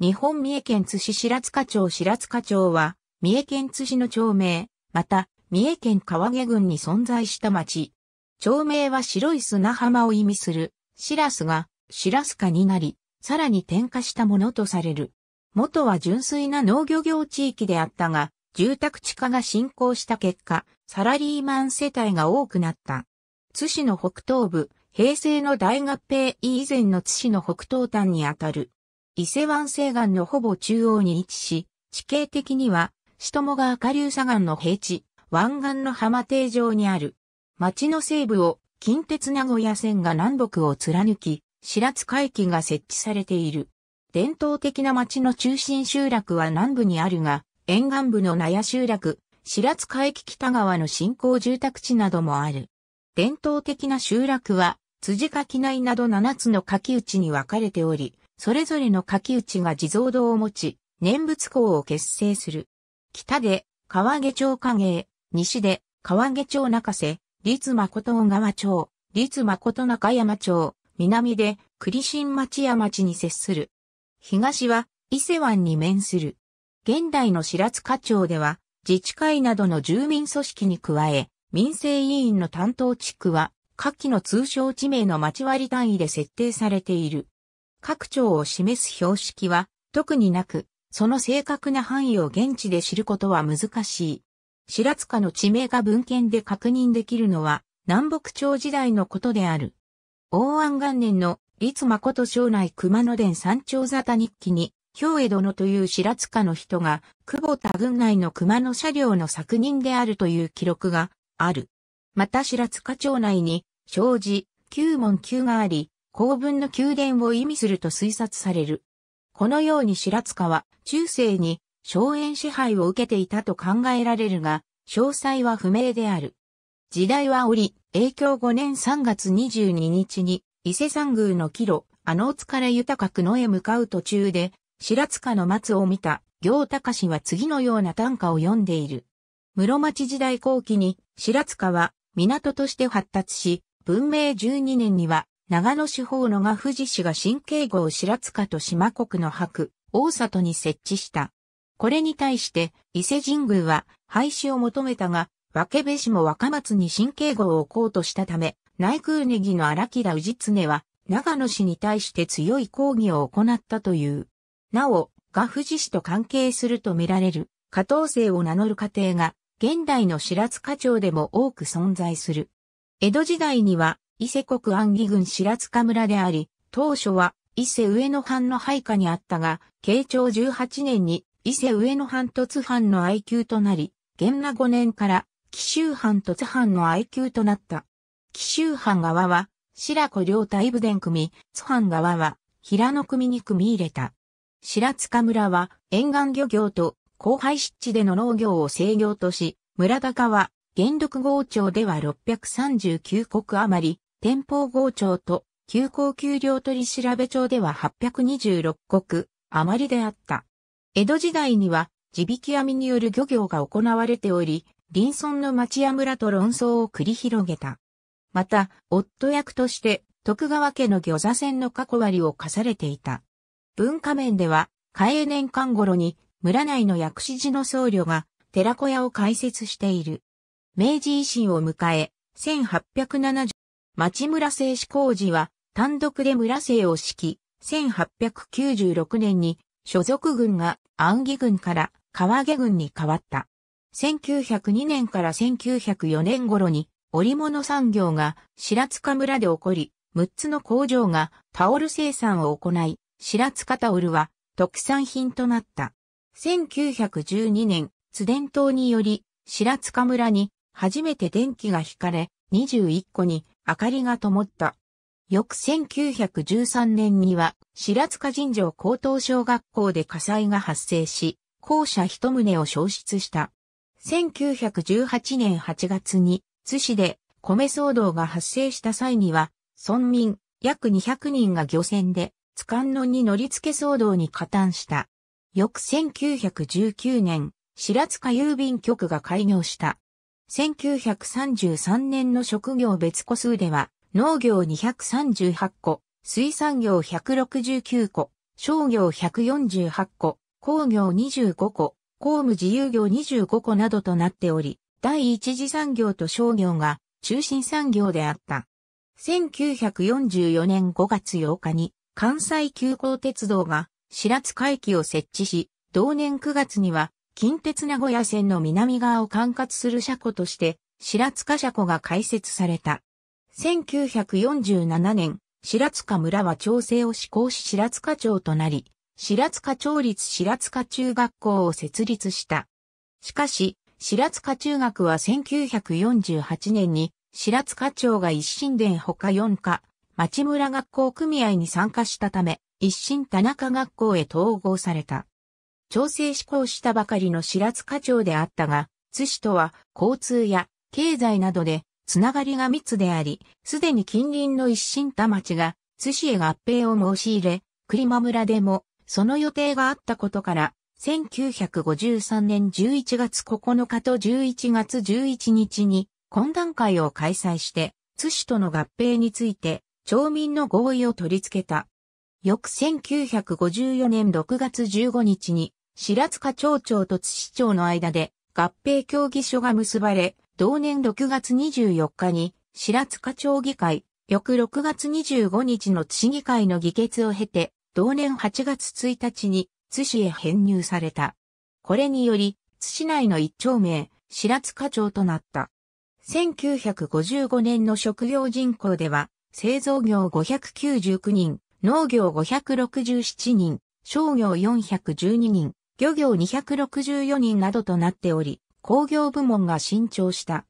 日本三重県津市白塚町白塚町は、三重県津市の町名、また、三重県川毛郡に存在した町。町名は白い砂浜を意味する、シラスが、シラスカになり、さらに転化したものとされる。元は純粋な農業業地域であったが、住宅地化が進行した結果、サラリーマン世帯が多くなった。津市の北東部、平成の大合併以前の津市の北東端にあたる。伊勢湾西岸のほぼ中央に位置し、地形的には、下もが赤竜砂岩の平地、湾岸の浜堤上にある。町の西部を近鉄名古屋線が南北を貫き、白津海域が設置されている。伝統的な町の中心集落は南部にあるが、沿岸部の名屋集落、白津海域北側の新興住宅地などもある。伝統的な集落は、辻垣内など7つの垣内に分かれており、それぞれの柿内が地蔵堂を持ち、念仏校を結成する。北で、川下町加芸、西で、川下町中瀬、立誠小川町、立誠中山町、南で、栗新町山町に接する。東は、伊勢湾に面する。現代の白塚町では、自治会などの住民組織に加え、民生委員の担当地区は、下記の通称地名の町割単位で設定されている。各庁を示す標識は特になく、その正確な範囲を現地で知ることは難しい。白塚の地名が文献で確認できるのは南北朝時代のことである。大安元年の立誠町内熊野伝山頂沙汰日記に、兵衛殿という白塚の人が、久保田郡内の熊野車両の作人であるという記録がある。また白塚町内に、障子、九門旧があり、公文の宮殿を意味すると推察される。このように白塚は中世に荘園支配を受けていたと考えられるが、詳細は不明である。時代は折、影響5年3月22日に伊勢山宮の帰路、あの津から豊か久野へ向かう途中で、白塚の松を見た行隆氏は次のような短歌を読んでいる。室町時代後期に白塚は港として発達し、文明12年には長野市方野が富士市が新京号白塚と島国の白、大里に設置した。これに対して伊勢神宮は廃止を求めたが、分部市も若松に新京号を置こうとしたため、内宮ネギの荒木田氏常は長野市に対して強い抗議を行ったという。なお、が富士市と関係するとみられる、加藤姓を名乗る家庭が、現代の白塚町でも多く存在する。江戸時代には、伊勢国安義郡白塚村であり、当初は伊勢上野藩の配下にあったが、慶長18年に伊勢上野藩突藩の愛宮となり、元那5年から紀州藩突藩の愛宮となった。紀州藩側は白子両大部伝組、津藩側は平野組に組み入れた。白塚村は沿岸漁業と荒廃湿地での農業を制御とし、村高は元禄豪町では639国余り、天保号町と急行丘料取調町では826国余りであった。江戸時代には地引き網による漁業が行われており、林村の町や村と論争を繰り広げた。また、夫役として徳川家の漁座船の過去割を課されていた。文化面では、開営年間頃に村内の薬師寺の僧侶が寺小屋を開設している。明治維新を迎え、1870町村製紙工事は単独で村製を敷き、1896年に所属軍が安義軍から川毛軍に変わった。1902年から1904年頃に織物産業が白塚村で起こり、6つの工場がタオル生産を行い、白塚タオルは特産品となった。1912年、津伝統により、白塚村に初めて電気が引かれ、21個に明かりが灯った。翌1913年には、白塚尋常高等小学校で火災が発生し、校舎一棟を焼失した。1918年8月に、津市で米騒動が発生した際には、村民約200人が漁船で、津観音に乗り付け騒動に加担した。翌1919年、白塚郵便局が開業した。1933年の職業別個数では、農業238個、水産業169個、商業148個、工業25個、公務自由業25個などとなっており、第一次産業と商業が中心産業であった。1944年5月8日に関西急行鉄道が白津海駅を設置し、同年9月には近鉄名古屋線の南側を管轄する車庫として、白塚車庫が開設された。1947年、白塚村は調整を施行し白塚町となり、白塚町立白塚中学校を設立した。しかし、白塚中学は1948年に、白塚町が一心殿他4課、町村学校組合に参加したため、一心田中学校へ統合された。調整施行したばかりの白塚町であったが、津市とは交通や経済などでつながりが密であり、すでに近隣の一新田町が津市へ合併を申し入れ、栗間村でもその予定があったことから、1953年11月9日と11月11日に懇談会を開催して、津市との合併について町民の合意を取り付けた。翌1954年6月15日に、白塚町長と津市長の間で合併協議書が結ばれ、同年6月24日に白塚町議会、翌6月25日の津市議会の議決を経て、同年8月1日に津市へ編入された。これにより、津市内の一丁目、白塚町となった。1955年の職業人口では、製造業599人、農業567人、商業412人、漁業264人などとなっており、工業部門が伸長した。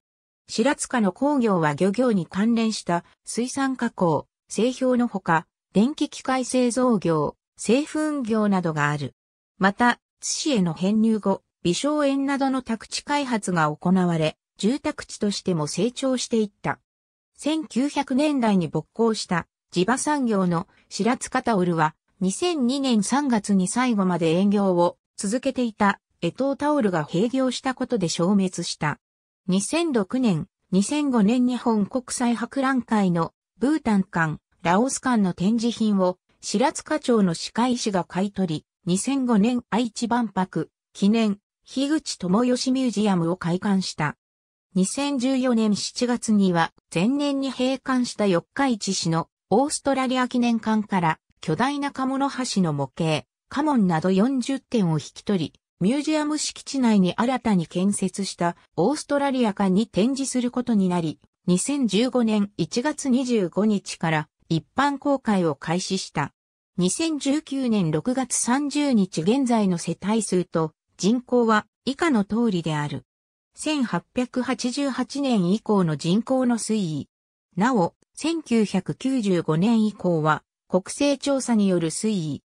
白塚の工業は漁業に関連した水産加工、製氷のほか、電気機械製造業、製粉業などがある。また、津市への編入後、微小園などの宅地開発が行われ、住宅地としても成長していった。1900年代に勃興した地場産業の白塚タオルは2002年3月に最後まで営業を続けていた江藤タオルが閉業したことで消滅した。2006年、2005年日本国際博覧会のブータン館、ラオス館の展示品を白塚町の歯科医師が買い取り、2005年愛知万博記念樋口智義ミュージアムを開館した。2014年7月には前年に閉館した四日市市のオーストラリア記念館から巨大なカモノハシの模型、カモンなど40点を引き取り、ミュージアム敷地内に新たに建設したオーストラリア館に展示することになり、2015年1月25日から一般公開を開始した。2019年6月30日現在の世帯数と人口は以下の通りである。1888年以降の人口の推移。なお、1995年以降は国勢調査による推移。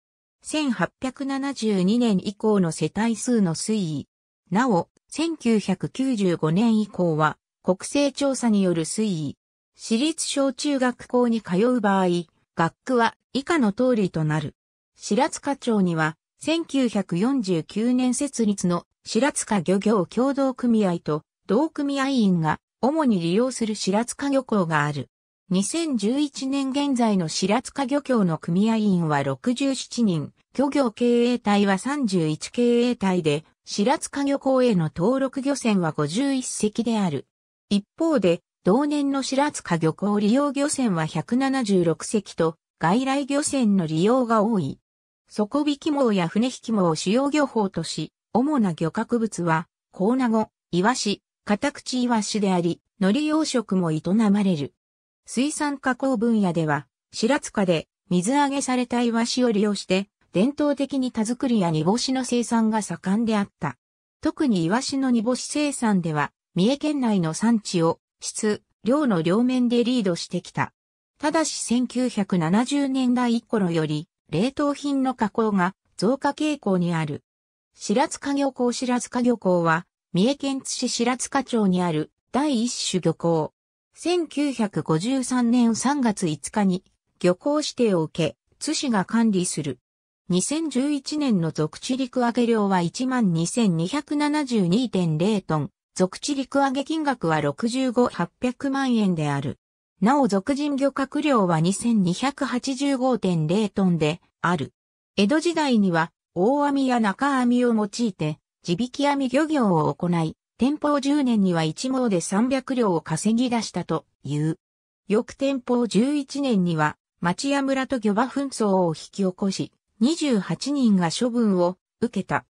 1872年以降の世帯数の推移。なお、1995年以降は国勢調査による推移。私立小中学校に通う場合、学区は以下の通りとなる。白塚町には、1949年設立の白塚漁業協同組合と同組合員が主に利用する白塚漁港がある。2011年現在の白塚漁協の組合員は67人、漁業経営体は31経営体で、白塚漁港への登録漁船は51隻である。一方で、同年の白塚漁港利用漁船は176隻と、外来漁船の利用が多い。底引き網や船引き網を主要漁法とし、主な漁獲物は、コーナゴ、イワシ、カタクチイワシであり、海苔養殖も営まれる。水産加工分野では、白塚で水揚げされたイワシを利用して、伝統的に田作りや煮干しの生産が盛んであった。特にイワシの煮干し生産では、三重県内の産地を質、量の両面でリードしてきた。ただし1970年代以降より、冷凍品の加工が増加傾向にある。白塚漁港白塚漁港は、三重県津市白塚町にある第一種漁港。1953年3月5日に漁港指定を受け、津市が管理する。2011年の属地陸揚げ量は12,272.0トン、属地陸揚げ金額は65,800万円である。なお属人漁獲量は2285.0トンである。江戸時代には大網や中網を用いて地引き網漁業を行い、天保10年には一毛で300両を稼ぎ出したという。翌天保11年には町屋村と漁場紛争を引き起こし、28人が処分を受けた。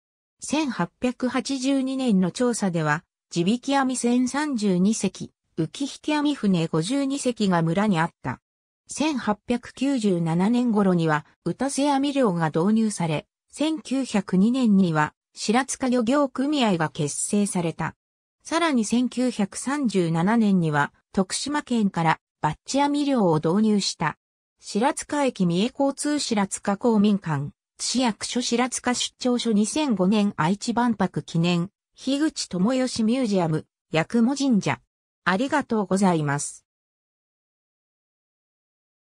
1882年の調査では、地引き網船32隻、浮引き網船52隻が村にあった。1897年頃には、打たせ網漁が導入され、1902年には白塚漁業組合が結成された。さらに1937年には徳島県からバッチ網漁を導入した。白塚駅三重交通白塚公民館、市役所白塚出張所2005年愛知万博記念、樋口智義ミュージアム、薬も神社。ありがとうございます。